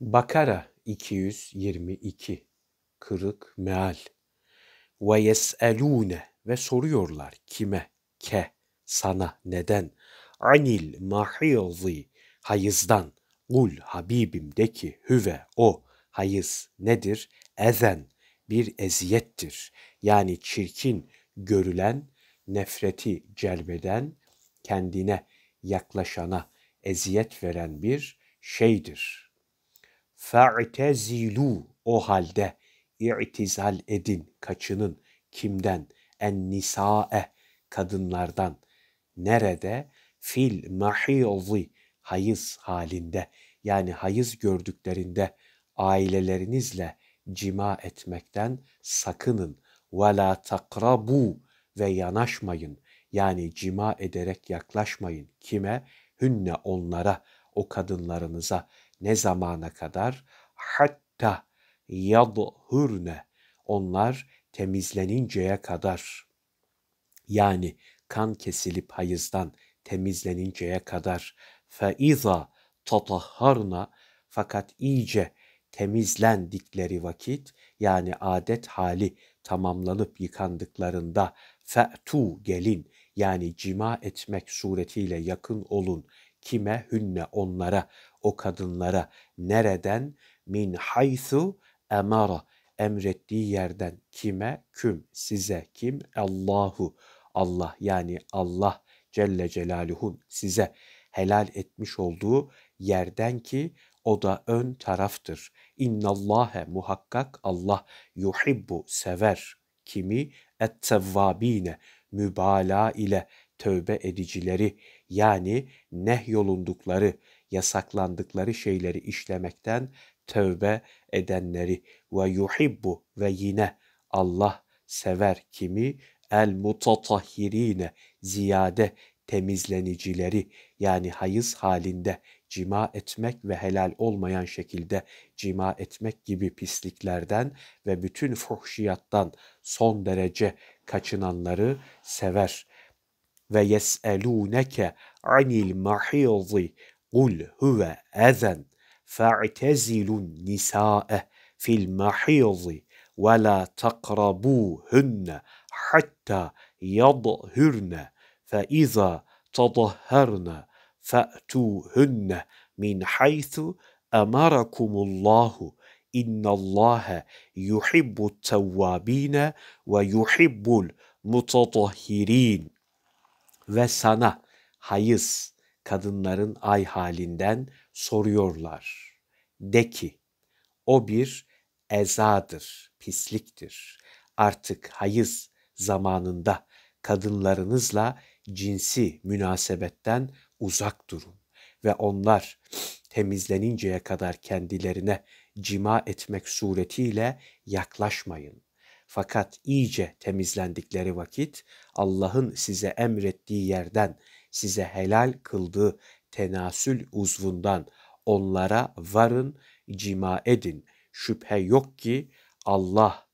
Bakara 222 Kırık meal Ve yeselune Ve soruyorlar kime? Ke Sana neden? Anil mahiyzi Hayızdan Kul Habibim de ki hüve o hayız nedir? Ezen bir eziyettir. Yani çirkin görülen, nefreti celbeden, kendine yaklaşana eziyet veren bir şeydir.'' Fe'tezilu o halde i'tizal edin, kaçının kimden? En nisae kadınlardan. Nerede? Fil mahiyzi hayız halinde yani hayız gördüklerinde ailelerinizle cima etmekten sakının. Ve la takrabu ve yanaşmayın. Yani cima ederek yaklaşmayın. Kime? Hünne onlara, o kadınlarınıza. Ne zamana kadar? Hatta yadhurne. Onlar temizleninceye kadar. Yani kan kesilip hayızdan temizleninceye kadar. Feiza tatahharna fakat iyice temizlendikleri vakit yani adet hali tamamlanıp yıkandıklarında fe'tu gelin yani cima etmek suretiyle yakın olun Kime? Hünne onlara, o kadınlara. Nereden? Min haysu emara. Emrettiği yerden kime? Küm, size kim? Allahu. Allah yani Allah Celle Celaluhun size helal etmiş olduğu yerden ki o da ön taraftır. Allah'e muhakkak Allah yuhibbu sever kimi et mübala ile tövbe edicileri yani nehyolundukları, yasaklandıkları şeyleri işlemekten tövbe edenleri ve yuhibbu ve yine Allah sever kimi el mutatahhirine ziyade temizlenicileri yani hayız halinde cima etmek ve helal olmayan şekilde cima etmek gibi pisliklerden ve bütün fuhşiyattan son derece kaçınanları sever. ويسألونك عن المحيض قل هو أذى فاعتزلوا النساء في المحيض ولا تقربوهن حتى يظهرن فإذا تطهرن فأتوهن من حيث أمركم الله إن الله يحب التوابين ويحب المتطهرين ve sana hayız kadınların ay halinden soruyorlar. De ki o bir ezadır, pisliktir. Artık hayız zamanında kadınlarınızla cinsi münasebetten uzak durun ve onlar temizleninceye kadar kendilerine cima etmek suretiyle yaklaşmayın. Fakat iyice temizlendikleri vakit Allah'ın size emrettiği yerden, size helal kıldığı tenasül uzvundan onlara varın, cima edin. Şüphe yok ki Allah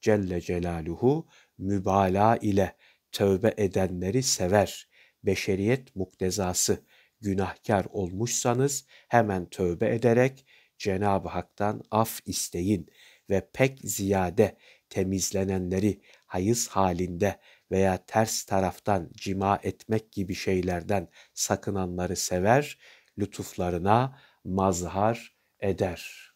Celle Celaluhu mübalağa ile tövbe edenleri sever. Beşeriyet muktezası günahkar olmuşsanız hemen tövbe ederek Cenab-ı Hak'tan af isteyin ve pek ziyade temizlenenleri hayız halinde veya ters taraftan cima etmek gibi şeylerden sakınanları sever, lütuflarına mazhar eder.''